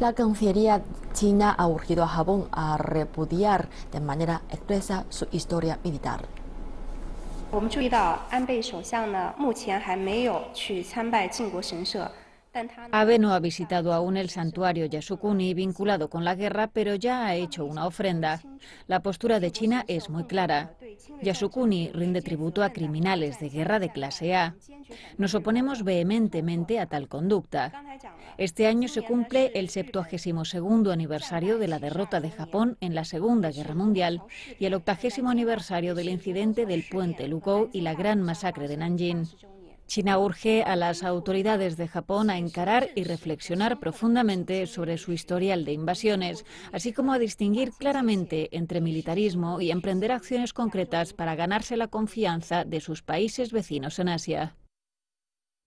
La Cancillería China ha urgido a Japón a repudiar de manera expresa su historia militar. Abe no ha visitado aún el santuario Yasukuni vinculado con la guerra, pero ya ha hecho una ofrenda. La postura de China es muy clara. Yasukuni rinde tributo a criminales de guerra de clase A. Nos oponemos vehementemente a tal conducta. Este año se cumple el 72 aniversario de la derrota de Japón en la Segunda Guerra Mundial y el 80 aniversario del incidente del puente Lukou y la gran masacre de Nanjing. China urge a las autoridades de Japón a encarar y reflexionar profundamente sobre su historial de invasiones, así como a distinguir claramente entre militarismo y emprender acciones concretas para ganarse la confianza de sus países vecinos en Asia.